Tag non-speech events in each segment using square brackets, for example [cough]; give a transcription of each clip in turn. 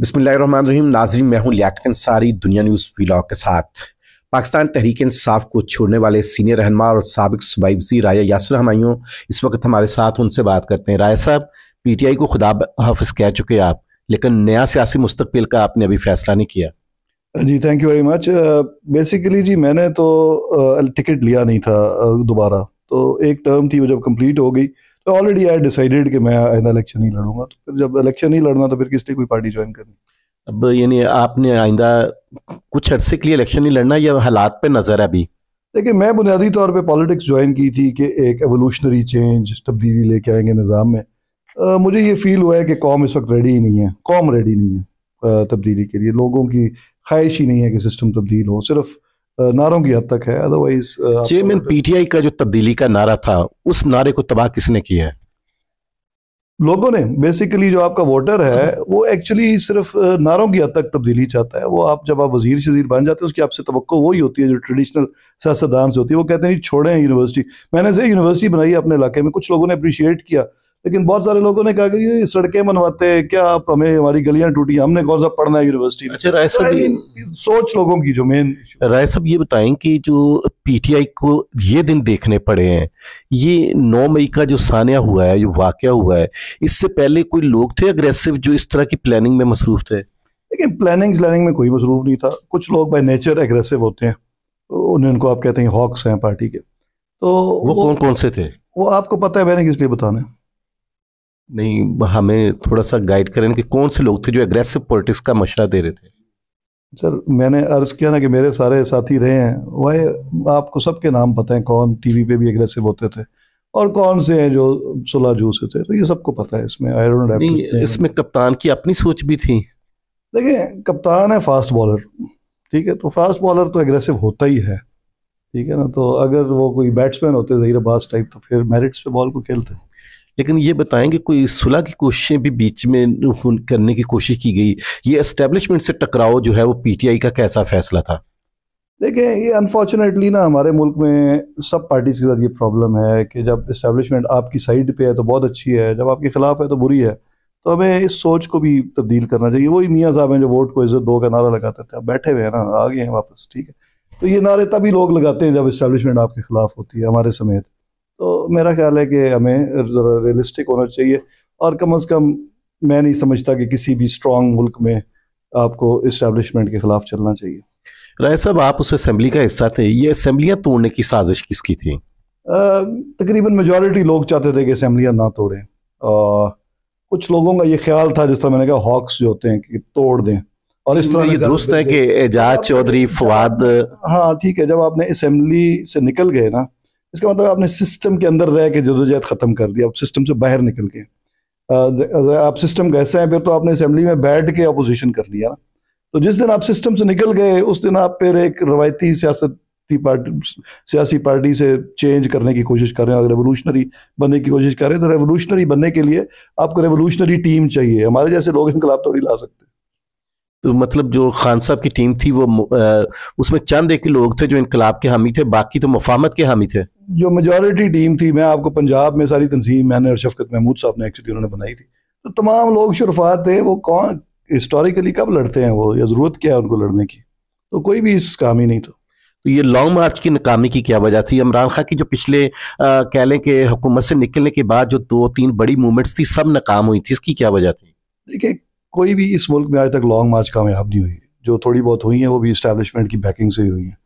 बिसमीम नाजरीन मैं हूं लियाकत अंसारी दुनिया न्यूज़ वीलॉग के साथ पाकिस्तान तहरीक इंसाफ को छोड़ने वाले सीनियर रहनमा और सबक सूबाई वजी राया यासर हमायों इस वक्त हमारे साथ उनसे बात करते हैं राय साहब पी टी आई को खुदा हाफिज कह चुके हैं आप लेकिन नया सियासी मुस्तबिल का आपने अभी फैसला नहीं किया जी thank you very much basically जी मैंने तो टिकट uh, लिया नहीं था uh, दोबारा तो एक टर्म थी वो जब कम्प्लीट हो गई तो ऑलरेडी आई डिसाइडेड कि मैं आइंदा इलेक्शन ही लड़ूंगा तो फिर जब इलेक्शन ही लड़ना तो फिर किसने कोई पार्टी ज्वाइन करनी अब यानी आपने आइंदा कुछ अरसे के लिए इलेक्शन ही लड़ना या हालात पे नज़र है अभी देखिए मैं बुनियादी तौर पे पॉलिटिक्स ज्वाइन की थी कि एक एवोल्यूशनरी चेंज तब्दीली लेके आएंगे निज़ाम में आ, मुझे ये फील हुआ है कि कौम इस वक्त रेडी ही नहीं है कौम रेडी नहीं है तब्दीली के लिए लोगों की ख्वाहिश ही नहीं है कि सिस्टम तब्दील हो सिर्फ नारों की हद तक है अदरवाइज चेयरमैन पीटीआई का जो तब्दीली का नारा था उस नारे को तबाह किसने किया है लोगों ने बेसिकली जो आपका वोटर है वो एक्चुअली सिर्फ नारों की हद तक तब्दीली चाहता है वो आप जब आप वजीर शजीर बन जाते हैं उसकी आपसे तो वही होती है जो ट्रेडिशनल सियासतदान से होती है वो कहते हैं छोड़े हैं यूनिवर्सिटी मैंने से यूनिवर्सिटी बनाई अपने इलाके में कुछ लोगों ने अप्रिशिएट किया लेकिन बहुत सारे लोगों ने कहा कि ये सड़कें बनवाते हैं क्या आप हमें हमारी गलियां टूटी हमने कौन सा पढ़ना है यूनिवर्सिटी में अच्छा राय साहब सोच लोगों की जो मेन राय साहब ये बताएं कि जो पीटीआई को ये दिन देखने पड़े हैं ये नौ मई का जो सानिया हुआ है जो वाक्य हुआ है इससे पहले कोई लोग थे अग्रेसिव जो इस तरह की प्लानिंग में मसरूफ थे लेकिन प्लानिंग प्लानिंग में कोई मसरूफ नहीं था कुछ लोग बाई नेचर एग्रेसिव होते हैं तो उन्हें उनको आप कहते हैं हॉक्स हैं पार्टी के तो वो, वो कौन कौन से थे वो आपको पता है मैंने किस लिए बताना है नहीं हमें थोड़ा सा गाइड करें कि कौन से लोग थे जो एग्रेसिव पॉलिटिक्स का मशरा दे रहे थे सर मैंने अर्ज़ किया ना कि मेरे सारे साथी रहे हैं वह आपको सबके नाम पता है कौन टीवी पे भी एग्रेसिव होते थे और कौन से हैं जो सुलह जूस थे तो ये सबको पता है इसमें आयरन इसमें कप्तान की अपनी सोच भी थी देखिए कप्तान है फास्ट बॉलर ठीक है तो फास्ट बॉलर तो एग्रेसिव होता ही है ठीक है ना तो अगर वो कोई बैट्समैन होते जहीर अब्बास टाइप तो फिर मेरिट्स पे बॉल को खेलते हैं लेकिन ये बताएं कि कोई सुलह की कोशिशें भी बीच में करने की कोशिश की गई ये एस्टेब्लिशमेंट से टकराव जो है वो पीटीआई का कैसा फैसला था देखें ये अनफॉर्चुनेटली ना हमारे मुल्क में सब पार्टीज़ के साथ ये प्रॉब्लम है कि जब इस्टेब्लिशमेंट आपकी साइड पे है तो बहुत अच्छी है जब आपके खिलाफ है तो बुरी है तो हमें इस सोच को भी तब्दील करना चाहिए वही मियाँ साहब हैं जो वोट को इज्जत दो का नारा लगाते थे अब बैठे हुए हैं ना आ गए हैं वापस ठीक है तो ये नारे तभी लोग लगाते हैं जब इस्टेब्लिशमेंट आपके खिलाफ होती है हमारे समेत तो मेरा ख्याल है कि हमें ज़रा रियलिस्टिक होना चाहिए और कम अज़ कम मैं नहीं समझता कि किसी भी स्ट्रॉन्ग मुल्क में आपको इस्टेब्लिशमेंट के ख़िलाफ़ चलना चाहिए राय साहब आप उस असम्बली का हिस्सा थे ये असम्बलियाँ तोड़ने की साजिश किसकी थी तकरीबन मेजॉरिटी लोग चाहते थे कि असम्बलियाँ ना तोड़ें कुछ लोगों का ये ख्याल था जिस तरह मैंने कहा हॉक्स जो होते हैं कि तोड़ दें और इस तरह ये दुरुस्त है कि एजाज चौधरी फवाद हाँ ठीक है जब आपने असम्बली से निकल गए ना इसका मतलब आपने सिस्टम के अंदर रह के जदोजहद ख़त्म कर दिया आप सिस्टम से बाहर निकल गए आप सिस्टम कैसे हैं फिर तो आपने असम्बली में बैठ के अपोजिशन कर लिया ना तो जिस दिन आप सिस्टम से निकल गए उस दिन आप फिर एक रवायती सियासती पार्टी सियासी पार्टी से चेंज करने की कोशिश कर रहे हैं अगर रेवोल्यूशनरी बनने की कोशिश कर रहे हैं तो रेवोल्यूशनरी बनने के लिए आपको रेवोल्यूशनरी टीम चाहिए हमारे जैसे लोग इनकलाब थोड़ी ला सकते हैं तो मतलब जो खान साहब की टीम थी वो आ, उसमें चंद एक लोग थे जो इनकलाब के हामी थे बाकी तो मुफामत के हामी थे जो मेजोरिटी टीम थी मैं आपको पंजाब में सारी तंजीम मैंने और शफकत महमूद साहब ने एक्चुअली उन्होंने बनाई थी तो तमाम लोग शुरुआत थे वो कौन हिस्टोरिकली कब लड़ते हैं वो या ज़रूरत क्या है उनको लड़ने की तो कोई भी इस काम ही नहीं था तो ये लॉन्ग मार्च की नाकामी की क्या वजह थी इमरान खान की जो पिछले कह लें कि हुकूमत से निकलने के बाद जो दो तीन बड़ी मूवमेंट्स थी सब नाकाम हुई थी इसकी क्या वजह थी देखिए कोई भी इस मुल्क में आज तक लॉन्ग मार्च कामयाब नहीं हुई जो थोड़ी बहुत हुई हैं वो भी इस्टेब्लिशमेंट की बैकिंग से ही हुई हैं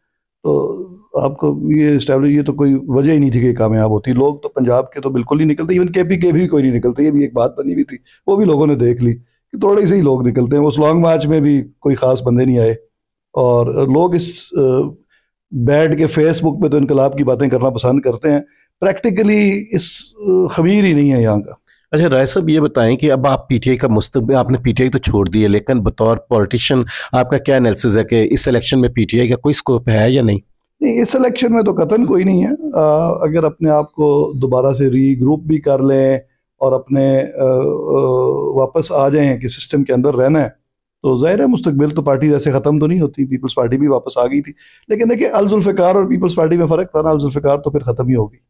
तो आपको ये स्टैब्लिश ये तो कोई वजह ही नहीं थी कि कामयाब होती लोग तो पंजाब के तो बिल्कुल ही निकलते इवन के पी के भी कोई नहीं निकलते ये भी एक बात बनी हुई थी वो भी लोगों ने देख ली कि थोड़े से ही लोग निकलते हैं उस लॉन्ग मार्च में भी कोई ख़ास बंदे नहीं आए और लोग इस बैठ के फेसबुक पे तो इनकलाब की बातें करना पसंद करते हैं प्रैक्टिकली इस खमीर ही नहीं है यहाँ का अच्छा राय साहब ये बताएं कि अब आप पीटीआई का मुस्तब आपने पीटीआई तो छोड़ दी है लेकिन बतौर पॉलिटिशियन आपका क्या एनालिसिस है कि इस इलेक्शन में पीटीआई का कोई स्कोप है या नहीं नहीं इस सिलेक्शन में तो कतन कोई नहीं है आ, अगर अपने आप को दोबारा से रीग्रुप भी कर लें और अपने आ, आ, वापस आ जाएं कि सिस्टम के अंदर रहना है तो जाहिर है मुस्तबिल तो पार्टी जैसे ख़त्म तो नहीं होती पीपल्स पार्टी भी वापस आ गई थी लेकिन देखिए अलजुल्फ़िकार और पीपल्स पार्टी में फ़र्क था ना अलजुल्फ़िकार तो फिर ख़त्म ही हो गई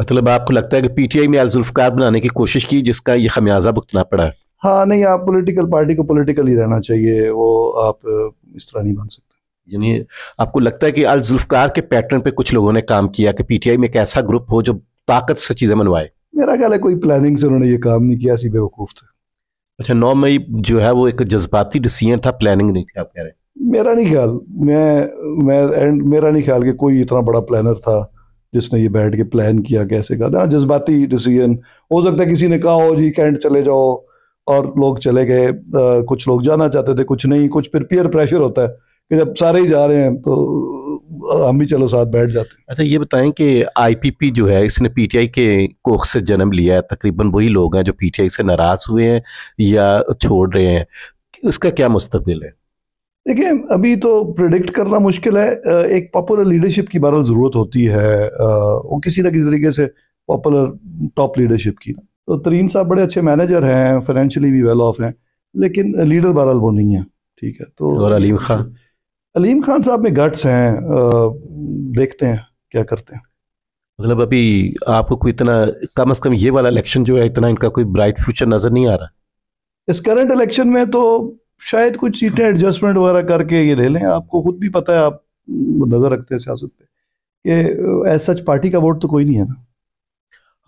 मतलब आपको लगता है कि पीटीआई में अलजुल्फ़िकार बनाने की कोशिश की जिसका ये खमियाजा भुगतना पड़ा है हाँ नहीं आप पोलिटिकल पार्टी को पोलिटिकल ही रहना चाहिए वो आप इस तरह नहीं बन सकते यानी आपको लगता है कि अल जुल्फकार के पैटर्न पे कुछ लोगों ने काम किया कि पीटीआई में एक ऐसा ग्रुप हो जो ताकत से चीज़ें मनवाए मेरा ख्याल है कोई प्लानिंग से उन्होंने ये काम नहीं किया सी बेवकूफ़ थे अच्छा नौ मई जो है वो एक जज्बाती डिसीजन था प्लानिंग नहीं थी आप कह रहे हैं मेरा नहीं ख्याल मैं मैं एंड मेरा नहीं ख्याल कि कोई इतना बड़ा प्लानर था जिसने ये बैठ के प्लान किया कैसे कहा ना जज्बाती डिसीजन हो सकता है किसी ने कहा हो जी कैंट चले जाओ और लोग चले गए कुछ लोग जाना चाहते थे कुछ नहीं कुछ फिर पीयर प्रेशर होता है कि जब सारे ही जा रहे हैं तो हम भी चलो साथ बैठ जाते हैं अच्छा ये बताएं कि आईपीपी जो है इसने पीटीआई के कोख से जन्म लिया है तकरीबन वही लोग हैं जो पीटीआई से नाराज़ हुए हैं या छोड़ रहे हैं उसका क्या मुस्तबिल है देखिए अभी तो प्रिडिक्ट करना मुश्किल है एक पॉपुलर लीडरशिप की बहरहाल ज़रूरत होती है वो किसी ना किसी तरीके से पॉपुलर टॉप लीडरशिप की तो तरीन साहब बड़े अच्छे मैनेजर हैं फाइनेंशियली भी वेल ऑफ हैं लेकिन लीडर बहरहाल वो नहीं है ठीक है तो और अलीम खान अलीम खान साहब में गट्स हैं देखते हैं क्या करते हैं मतलब अभी आपको कोई इतना कम अज कम ये वाला इलेक्शन जो है इतना इनका कोई ब्राइट फ्यूचर नजर नहीं आ रहा इस करंट इलेक्शन में तो शायद कुछ सीटें एडजस्टमेंट वगैरह करके ये ले लें आपको खुद भी पता है आप नजर रखते हैं सियासत पे कि एज सच पार्टी का वोट तो कोई नहीं है ना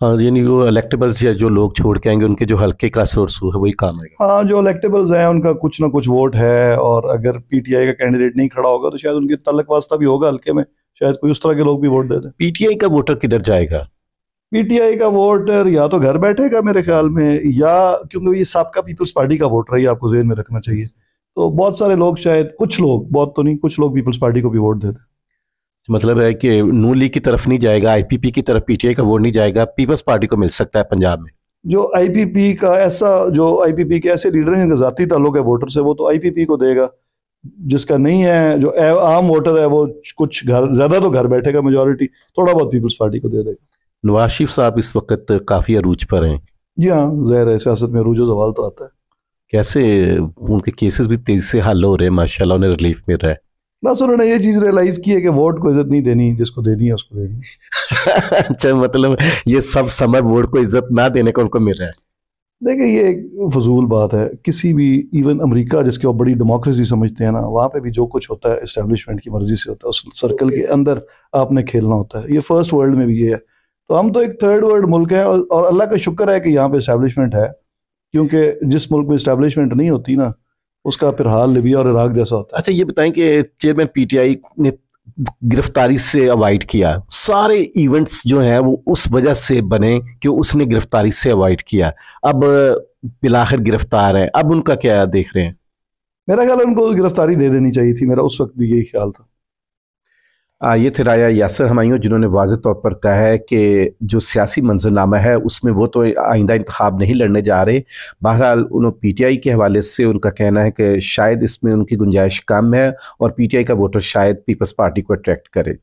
हाँ, यानी वो इलेक्टेबल्स या जो लोग छोड़ के आएंगे उनके जो हल्के का सोर्स है वही काम है हाँ जो इलेक्टेबल्स हैं उनका कुछ ना कुछ वोट है और अगर पीटीआई का कैंडिडेट नहीं खड़ा होगा तो शायद उनके तलक वास्ता भी होगा हल्के में शायद कोई उस तरह के लोग भी वोट दे दें पीटीआई का वोटर किधर जाएगा पीटीआई का वोटर या तो घर बैठेगा मेरे ख्याल में या क्योंकि ये सबका पीपल्स पार्टी का वोटर है आपको जेहन में रखना चाहिए तो बहुत सारे लोग शायद कुछ लोग बहुत तो नहीं कुछ लोग पीपल्स पार्टी को भी वोट देते मतलब है कि नू लीग की तरफ नहीं जाएगा आईपीपी की तरफ पीटीआई का वोट नहीं जाएगा पीपल्स पार्टी को मिल सकता है पंजाब में जो आईपीपी का ऐसा जो आईपीपी के ऐसे लीडर हैं जाति ताल्लुक है वोटर से वो तो आईपीपी को देगा जिसका नहीं है जो आम वोटर है वो कुछ घर ज्यादा तो घर बैठेगा मेजोरिटी थोड़ा बहुत पीपल्स पार्टी को दे देगा नवाज शरीफ साहब इस वक्त काफी अरूज पर हैं जी हाँ जहर है सियासत में अरूज सवाल तो आता है कैसे उनके केसेस भी तेजी से हल हो रहे हैं माशाल्लाह उन्हें रिलीफ मिल रहा है बस उन्होंने ये चीज रियलाइज की है कि वोट को इज्जत नहीं देनी जिसको देनी है उसको देनी [laughs] अच्छा मतलब ये सब समय वोट को इज्जत ना देने का उनको मिल रहा है देखिए ये एक फजूल बात है किसी भी इवन अमेरिका जिसके वो बड़ी डेमोक्रेसी समझते हैं ना वहाँ पे भी जो कुछ होता है इस्टेब्लिशमेंट की मर्जी से होता है उस सर्कल के अंदर आपने खेलना होता है ये फर्स्ट वर्ल्ड में भी ये है तो हम तो एक थर्ड वर्ल्ड मुल्क है और, और अल्लाह का शुक्र है कि यहाँ पे इस्टेब्लिशमेंट है क्योंकि जिस मुल्क में इस्टेब्लिशमेंट नहीं होती ना उसका फिर हाल लिबिया और इराक जैसा होता है अच्छा ये बताएं कि चेयरमैन पीटीआई ने गिरफ्तारी से अवॉइड किया सारे इवेंट्स जो हैं वो उस वजह से बने कि उसने गिरफ्तारी से अवॉइड किया अब बिलाखिर गिरफ्तार है अब उनका क्या देख रहे हैं मेरा ख्याल उनको गिरफ्तारी दे देनी चाहिए थी मेरा उस वक्त भी यही ख्याल था ये थे राया यासर हमायूं जिन्होंने वाज तौर पर कहा है कि जो सियासी मंजरनामा है उसमें वो तो आइंदा इंतखब नहीं लड़ने जा रहे बहरहाल उन्होंने पी टी आई के हवाले से उनका कहना है कि शायद इसमें उनकी गुंजाइश कम है और पी टी आई का वोटर शायद पीपल्स पार्टी को अट्रैक्ट करे